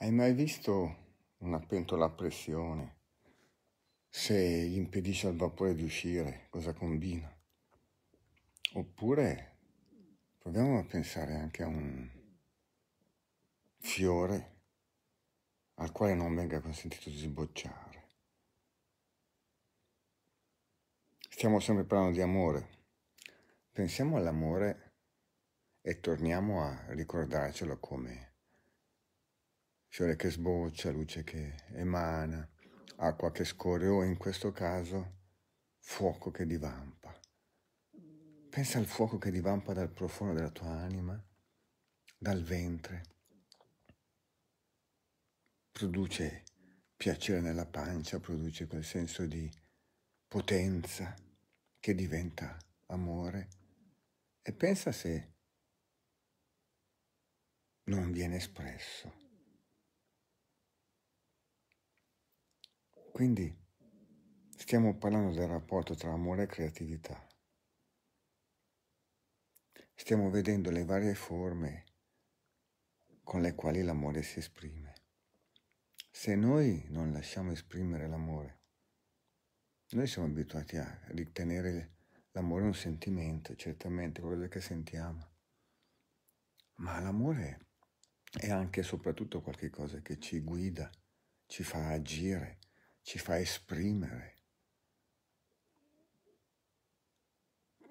Hai mai visto una pentola a pressione? Se gli impedisce al vapore di uscire, cosa combina? Oppure proviamo a pensare anche a un fiore al quale non venga consentito di sbocciare. Stiamo sempre parlando di amore. Pensiamo all'amore e torniamo a ricordarcelo come fiore che sboccia, luce che emana, acqua che scorre o in questo caso fuoco che divampa. Pensa al fuoco che divampa dal profondo della tua anima, dal ventre. Produce piacere nella pancia, produce quel senso di potenza che diventa amore. E pensa se non viene espresso. Quindi stiamo parlando del rapporto tra amore e creatività. Stiamo vedendo le varie forme con le quali l'amore si esprime. Se noi non lasciamo esprimere l'amore, noi siamo abituati a ritenere l'amore un sentimento, certamente quello che sentiamo, ma l'amore è anche e soprattutto qualcosa che ci guida, ci fa agire, ci fa esprimere.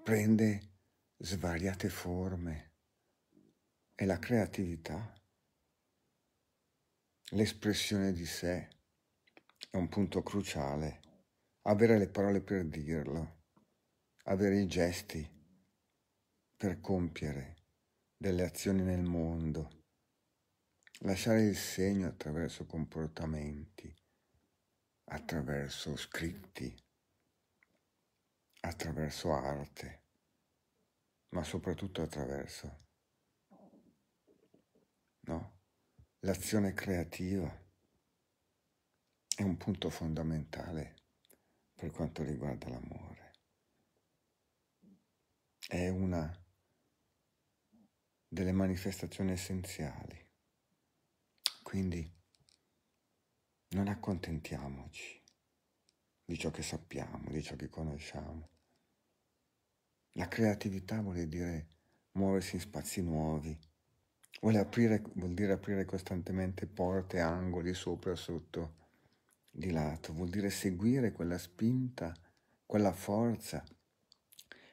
Prende svariate forme e la creatività, l'espressione di sé è un punto cruciale, avere le parole per dirlo, avere i gesti per compiere delle azioni nel mondo, lasciare il segno attraverso comportamenti attraverso scritti, attraverso arte, ma soprattutto attraverso no? l'azione creativa è un punto fondamentale per quanto riguarda l'amore. È una delle manifestazioni essenziali. Quindi non accontentiamoci di ciò che sappiamo, di ciò che conosciamo. La creatività vuol dire muoversi in spazi nuovi, vuol, aprire, vuol dire aprire costantemente porte, angoli, sopra, sotto, di lato, vuol dire seguire quella spinta, quella forza,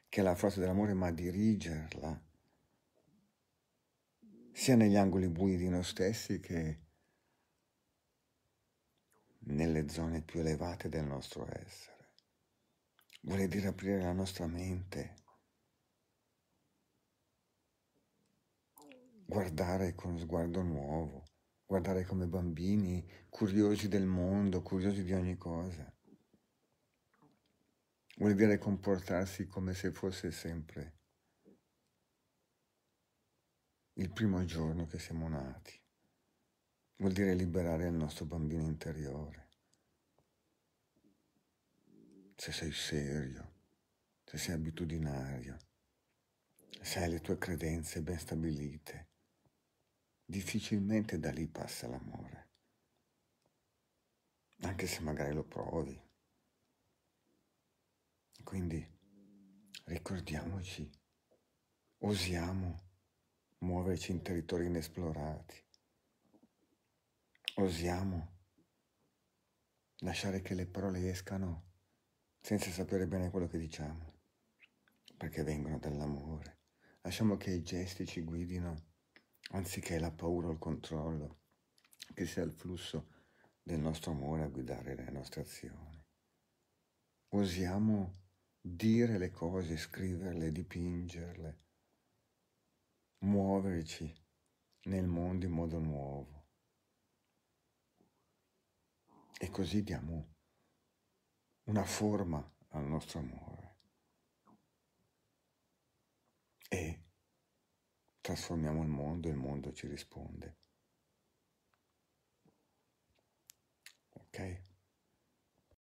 che è la forza dell'amore, ma dirigerla, sia negli angoli bui di noi stessi che nelle zone più elevate del nostro essere. Vuole dire aprire la nostra mente, guardare con sguardo nuovo, guardare come bambini curiosi del mondo, curiosi di ogni cosa. Vuol dire comportarsi come se fosse sempre il primo giorno che siamo nati. Vuol dire liberare il nostro bambino interiore. Se sei serio, se sei abitudinario, se hai le tue credenze ben stabilite, difficilmente da lì passa l'amore. Anche se magari lo provi. Quindi ricordiamoci, osiamo muoverci in territori inesplorati. Osiamo lasciare che le parole escano senza sapere bene quello che diciamo, perché vengono dall'amore. Lasciamo che i gesti ci guidino, anziché la paura o il controllo, che sia il flusso del nostro amore a guidare le nostre azioni. Osiamo dire le cose, scriverle, dipingerle, muoverci nel mondo in modo nuovo e così diamo una forma al nostro amore e trasformiamo il mondo e il mondo ci risponde. Ok?